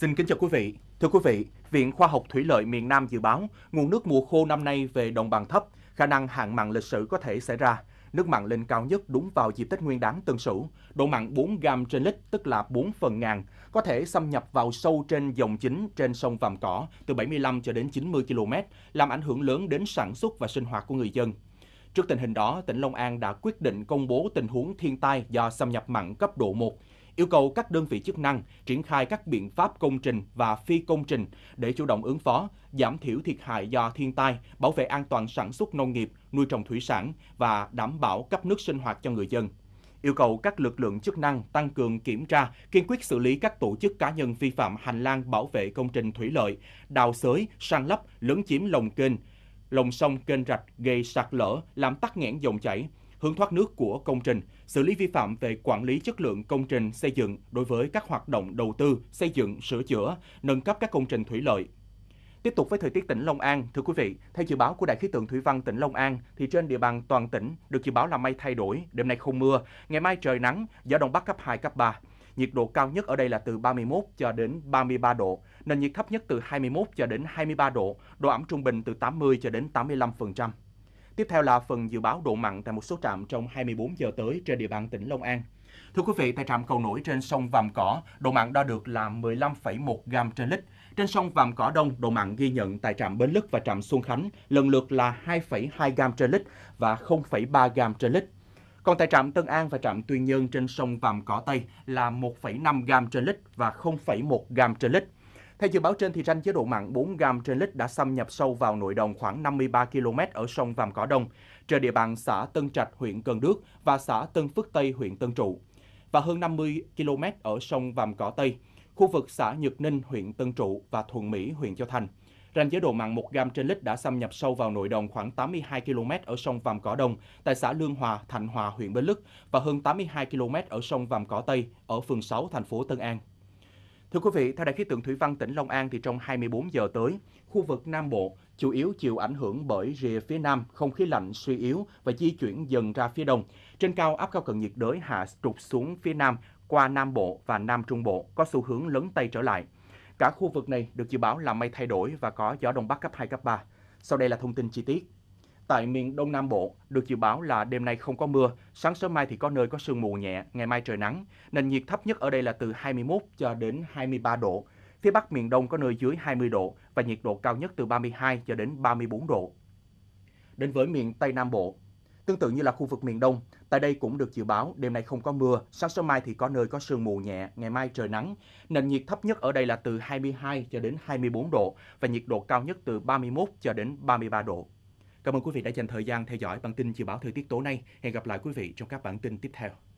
Xin kính chào quý vị. Thưa quý vị, Viện Khoa học Thủy lợi miền Nam dự báo nguồn nước mùa khô năm nay về đồng bằng thấp, khả năng hạn mặn lịch sử có thể xảy ra. Nước mặn lên cao nhất đúng vào dịp Tết Nguyên đán Tân Sửu, độ mặn 4 gam trên lít tức là 4 phần ngàn, có thể xâm nhập vào sâu trên dòng chính trên sông Vàm Cỏ từ 75 cho đến 90 km, làm ảnh hưởng lớn đến sản xuất và sinh hoạt của người dân. Trước tình hình đó, tỉnh Long An đã quyết định công bố tình huống thiên tai do xâm nhập mặn cấp độ 1 yêu cầu các đơn vị chức năng triển khai các biện pháp công trình và phi công trình để chủ động ứng phó, giảm thiểu thiệt hại do thiên tai, bảo vệ an toàn sản xuất nông nghiệp, nuôi trồng thủy sản và đảm bảo cấp nước sinh hoạt cho người dân yêu cầu các lực lượng chức năng tăng cường kiểm tra, kiên quyết xử lý các tổ chức cá nhân vi phạm hành lang bảo vệ công trình thủy lợi, đào xới, san lấp, lấn chiếm lồng kênh, lồng sông kênh rạch gây sạt lở, làm tắc nghẽn dòng chảy, hướng thoát nước của công trình, xử lý vi phạm về quản lý chất lượng công trình xây dựng đối với các hoạt động đầu tư, xây dựng, sửa chữa, nâng cấp các công trình thủy lợi, Tiếp tục với thời tiết tỉnh Long An, thưa quý vị, theo dự báo của Đài khí tượng thủy văn tỉnh Long An thì trên địa bàn toàn tỉnh được dự báo là mây thay đổi, đêm nay không mưa, ngày mai trời nắng, gió đông bắc cấp 2 cấp 3. Nhiệt độ cao nhất ở đây là từ 31 cho đến 33 độ, nền nhiệt thấp nhất từ 21 cho đến 23 độ, độ ẩm trung bình từ 80 cho đến 85%. Tiếp theo là phần dự báo độ mặn tại một số trạm trong 24 giờ tới trên địa bàn tỉnh Long An. Thưa quý vị, tại trạm cầu nổi trên sông Vàm Cỏ, độ mặn đo được là 15,1 gam trên lít. Trên sông Vàm Cỏ Đông, độ mặn ghi nhận tại trạm Bến Lức và trạm Xuân Khánh lần lượt là 2,2 gam trên lít và 0,3 gam trên lít. Còn tại trạm Tân An và trạm Tuyên Nhơn trên sông Vàm Cỏ Tây là 1,5 gam trên lít và 0,1 gam trên lít. Theo dự báo trên, thì ranh chế độ mặn 4 gram trên lít đã xâm nhập sâu vào nội đồng khoảng 53 km ở sông Vàm Cỏ Đông, trên địa bàn xã Tân Trạch, huyện Cần Đước và xã Tân Phước Tây, huyện Tân Trụ, và hơn 50 km ở sông Vàm Cỏ Tây, khu vực xã Nhật Ninh, huyện Tân Trụ và Thuận Mỹ, huyện Châu Thành. Ranh giới độ mặn 1 gram trên lít đã xâm nhập sâu vào nội đồng khoảng 82 km ở sông Vàm Cỏ Đông tại xã Lương Hòa, Thạnh Hòa, huyện Bến Lức và hơn 82 km ở sông Vàm Cỏ Tây ở phường 6 thành phố Tân An, Thưa quý vị, theo Đài khí tượng Thủy văn tỉnh Long An thì trong 24 giờ tới, khu vực Nam Bộ chủ yếu chịu ảnh hưởng bởi rìa phía Nam, không khí lạnh suy yếu và di chuyển dần ra phía Đông. Trên cao, áp cao cận nhiệt đới hạ trục xuống phía Nam qua Nam Bộ và Nam Trung Bộ có xu hướng lấn Tây trở lại. Cả khu vực này được dự báo là mây thay đổi và có gió Đông Bắc cấp 2, cấp 3. Sau đây là thông tin chi tiết. Tại miền Đông Nam Bộ, được dự báo là đêm nay không có mưa, sáng sớm mai thì có nơi có sương mù nhẹ, ngày mai trời nắng. Nền nhiệt thấp nhất ở đây là từ 21 cho đến 23 độ. Phía Bắc miền Đông có nơi dưới 20 độ và nhiệt độ cao nhất từ 32 cho đến 34 độ. Đến với miền Tây Nam Bộ, Tương tự như là khu vực miền Đông, tại đây cũng được dự báo đêm nay không có mưa, sáng sớm mai thì có nơi có sương mù nhẹ, ngày mai trời nắng. Nền nhiệt thấp nhất ở đây là từ 22 cho đến 24 độ và nhiệt độ cao nhất từ 31 cho đến 33 độ. Cảm ơn quý vị đã dành thời gian theo dõi bản tin dự báo thời tiết tối nay. Hẹn gặp lại quý vị trong các bản tin tiếp theo.